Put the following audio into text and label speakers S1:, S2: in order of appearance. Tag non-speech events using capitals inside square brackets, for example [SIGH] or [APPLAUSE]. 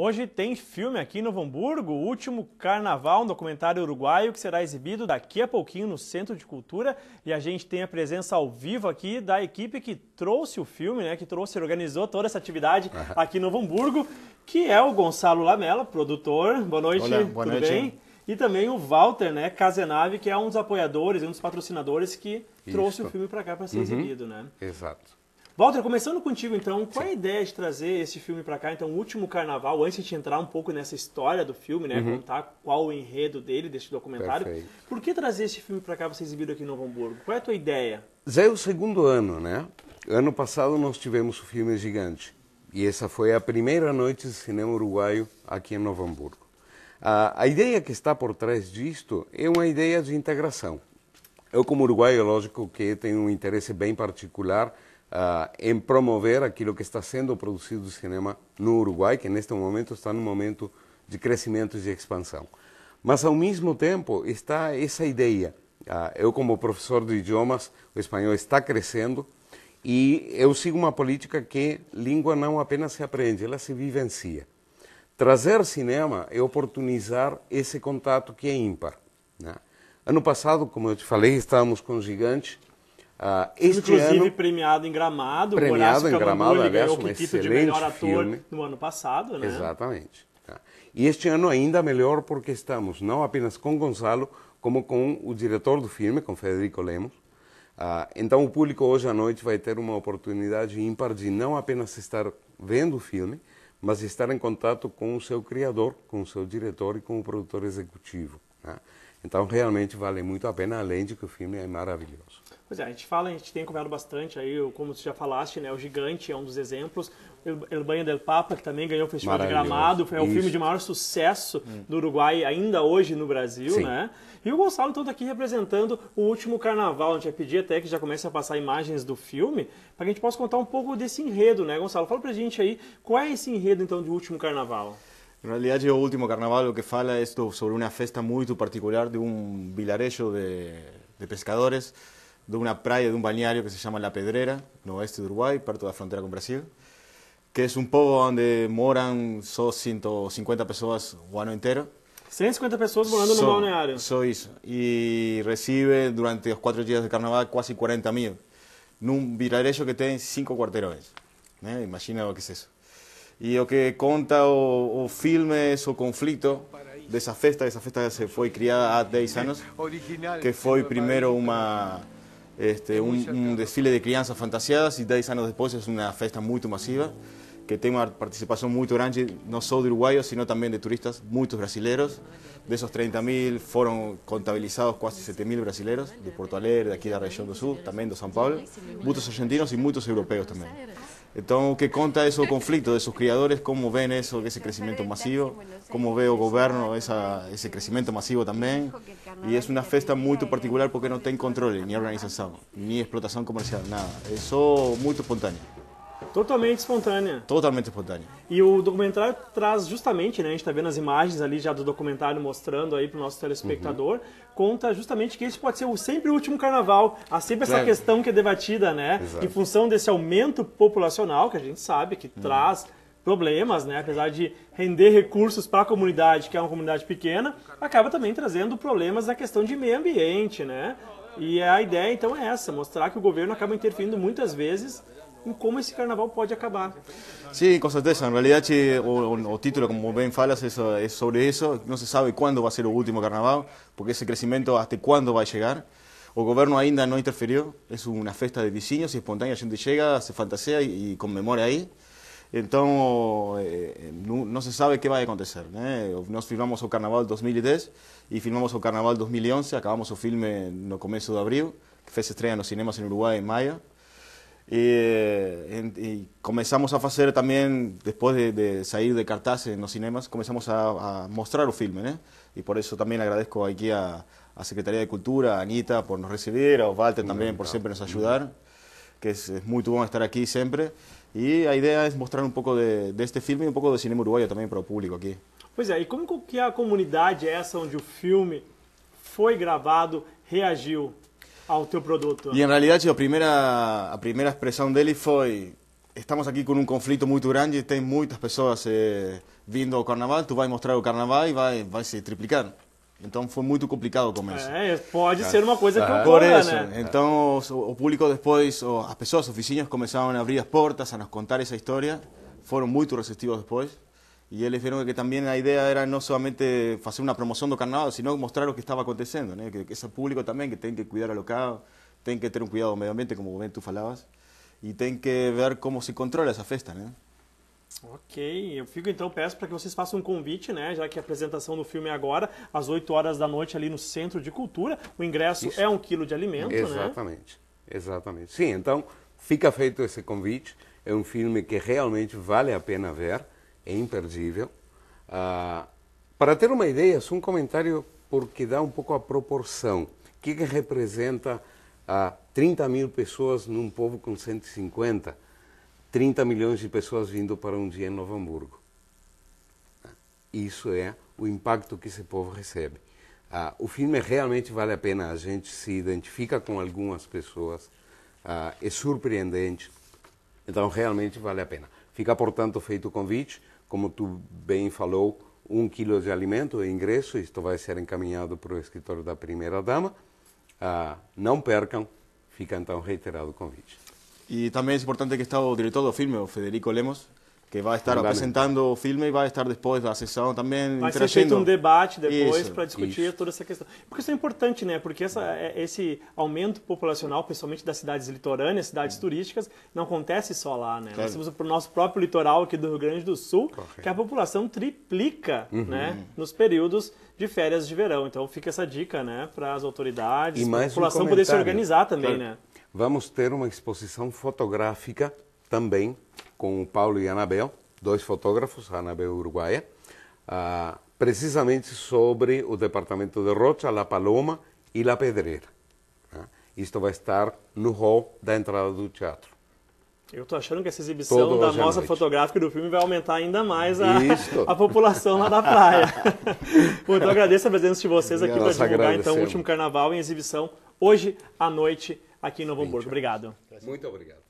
S1: Hoje tem filme aqui no Hamburgo, o último carnaval, um documentário uruguaio que será exibido daqui a pouquinho no Centro de Cultura e a gente tem a presença ao vivo aqui da equipe que trouxe o filme, né, que trouxe, organizou toda essa atividade aqui no Hamburgo, que é o Gonçalo Lamela, produtor. Boa noite, Olá, boa tudo noite. bem? E também o Walter, né, Casenave, que é um dos apoiadores, um dos patrocinadores que Isso. trouxe o filme para cá para ser uhum. exibido, né? Exato. Walter, começando contigo então, qual é a ideia de trazer esse filme para cá? Então, o último carnaval, antes de entrar um pouco nessa história do filme, né, uhum. contar qual o enredo dele, deste documentário. Perfeito. Por que trazer esse filme para cá, você exibido aqui em Novo Hamburgo? Qual é a tua ideia?
S2: Já é o segundo ano, né? Ano passado nós tivemos o filme Gigante. E essa foi a primeira noite de cinema uruguaio aqui em Novo Hamburgo. A, a ideia que está por trás disto é uma ideia de integração. Eu, como uruguaio, é lógico que tenho um interesse bem particular uh, ah, em promover aquilo que está sendo produzido do cinema no Uruguai, que neste momento está num momento de crescimento e de expansão. Mas, ao mesmo tempo, está essa ideia. Uh, ah, eu, como professor de idiomas, o espanhol está crescendo e eu sigo uma política que língua não apenas se aprende, ela se vivencia. Trazer cinema é oportunizar esse contato que é ímpar. Né? Ano passado, como eu te falei, estávamos com um gigante Uh, Inclusive ano,
S1: premiado em Gramado, premiado Horácio em Gramado, aliás, um excelente de melhor ator filme. no ano passado, né?
S2: Exatamente. Tá. E este ano ainda melhor porque estamos não apenas com Gonçalo, como com o diretor do filme, com Federico Lemos. Uh, então o público hoje à noite vai ter uma oportunidade ímpar de não apenas estar vendo o filme, mas estar em contato com o seu criador, com o seu diretor e com o produtor executivo. Né? Então, realmente vale muito a pena, além de que o filme é maravilhoso.
S1: Pois é, a gente fala, a gente tem comentado bastante aí, como tu já falaste, né, o Gigante é um dos exemplos, El Banho del Papa, que também ganhou o Festival de Gramado, é um filme de maior sucesso hum. do Uruguai ainda hoje no Brasil, Sim. né? E o Gonçalo então tá aqui representando o último carnaval, a gente vai pedir até que já comece a passar imagens do filme, para que a gente possa contar um pouco desse enredo, né, Gonçalo? Fala pra gente aí, qual é esse enredo então do último carnaval?
S3: En realidad, yo último carnaval lo que fala es sobre una festa muy particular de un vilarejo de, pescadores de una playa, de un balneario que se llama La Pedrera, el oeste de Uruguay, parte de la frontera con Brasil, que es un pueblo donde moran só 150 personas el año entero. 150 personas morando en un balneario. Y recibe durante los cuatro días de carnaval casi 40 mil, en un vilarejo que tiene cinco cuarterones. ¿Eh? Imagina lo que es eso. Y lo que conta o, o filme conflicto de esa festa, esa festa se fue criada hace 10 años, que fue primero este, un desfile de crianzas fantasiadas y 10 años después es una festa muy masiva, que tiene una participación muy grande, no solo de uruguayos, sino también de turistas, muchos brasileros. De esos 30.000 fueron contabilizados casi 7.000 mil brasileiros, de Porto Alegre, de la región del sur, también de São Paulo, muchos argentinos y muchos europeos también. Entonces, ¿qué conta esos conflictos de sus criadores? ¿Cómo ven eso, ese crecimiento masivo? ¿Cómo veo el gobierno ese crecimiento masivo también? Y es una fiesta muy particular porque no tiene control, ni organización, ni explotación comercial, nada. Es muy espontáneo. Totalmente espontânea. Totalmente espontânea. E o documentário
S1: traz justamente, né, a gente está vendo as imagens ali já do documentário mostrando aí para o nosso telespectador, uhum. conta justamente que esse pode ser o, sempre o último carnaval. Há sempre essa é. questão que é debatida, né, Exato. em função desse aumento populacional que a gente sabe que uhum. traz problemas, né? Apesar de render recursos para a comunidade, que é uma comunidade pequena, acaba também trazendo problemas na questão de meio ambiente, né? E a ideia então é essa, mostrar que o governo acaba interferindo muitas vezes em como esse carnaval pode acabar.
S3: Sim, com certeza. Na realidade, o, o título, como bem falas, é, sobre isso. Não se sabe quando vai ser o último carnaval, porque esse crescimento até quando vai chegar. O governo ainda não interferiu, é uma festa de vizinhos espontânea, a gente chega, se fantasia e, e comemora aí. Então, eh, não, não se sabe o que vai acontecer. Né? ¿eh? Nós filmamos o Carnaval 2010 e filmamos o Carnaval 2011, acabamos o filme no começo de abril, que fez estreia nos cinemas em Uruguai em maio. Eh, y comenzamos a hacer también, después de, salir de Cartaz en los cinemas, comenzamos a, mostrar los filme, ¿eh? Y por eso también agradezco aquí a, la Secretaría de Cultura, a Anita por nos recibir, a Walter también por siempre nos ayudar, que es, muy bueno estar aquí siempre. Y la idea es mostrar un poco de, este filme y un poco de cine uruguayo también para el público aquí.
S1: Pues ahí ¿y e cómo que la comunidad esa donde el filme fue grabado reagió? ao teu produto. E em realidade
S3: a primeira, a primeira expressão dele foi estamos aqui com um conflito muito grande, tem muitas pessoas eh, vindo ao carnaval, tu vai mostrar o carnaval e vai, vai se triplicar. Então foi muito complicado eh, o começo. É, pode ser uma coisa que ocorra, Por isso, né? então o, público depois, as pessoas, os vizinhos começaram a abrir as portas, a nos contar essa história, foram muito receptivos depois. E eles viram que também a ideia era não somente fazer uma promoção do carnaval, sino mostrar o que estava acontecendo, né? que, que público também que tem que cuidar a local, tem que ter um cuidado meio ambiente, como bem tu falavas, e tem que ver como se controla essa festa, né?
S1: Ok, eu fico então peço para que vocês façam um convite, né? Já que a apresentação do filme é agora, às 8 horas da noite, ali no Centro de Cultura. O ingresso Isso. é um quilo de alimento, né? exatamente,
S2: né? Exatamente. Sim, então fica feito esse convite. É um filme que realmente vale a pena ver é imperdível. Ah, para ter uma ideia, só um comentário porque dá um pouco a proporção. O que, é que representa ah, 30 mil pessoas num povo com 150? 30 milhões de pessoas vindo para um dia em Novo Hamburgo. Isso é o impacto que esse povo recebe. Ah, o filme realmente vale a pena, a gente se identifica com algumas pessoas, ah, é surpreendente, então realmente vale a pena. Fica, portanto, feito o convite como tu bem falou, um quilo de alimento e ingresso, isto vai ser encaminhado para o escritório da primeira-dama. Ah, não percam, fica então reiterado o convite. E
S3: também é importante que está o diretor do filme, o Federico Lemos, que vai estar Exatamente. apresentando o filme e vai estar depois da sessão também vai ser feito um debate depois para discutir
S1: isso. toda essa questão porque isso é importante né porque essa, é, esse aumento populacional principalmente das cidades litorâneas cidades hum. turísticas não acontece só lá né claro. nós temos o nosso próprio litoral aqui do Rio Grande do Sul Correto. que a população triplica uhum. né nos períodos de férias de verão então fica essa dica né para as autoridades para a população um poder se organizar também claro. né
S2: vamos ter uma exposição fotográfica também com o Paulo e a Anabel, dois fotógrafos, a Anabel uruguaia, ah, precisamente sobre o departamento de Rocha, La Paloma e La Pedreira. Tá? Né? Isto vai estar no hall da entrada do teatro.
S1: Eu estou achando que essa exibição Todo da mostra fotográfica do filme vai aumentar ainda mais a, [LAUGHS] a população lá da praia. [LAUGHS] Muito então agradeço a presença de vocês aqui para divulgar então o último carnaval em exibição hoje à noite aqui em Novo Hamburgo. Obrigado.
S3: Muito obrigado.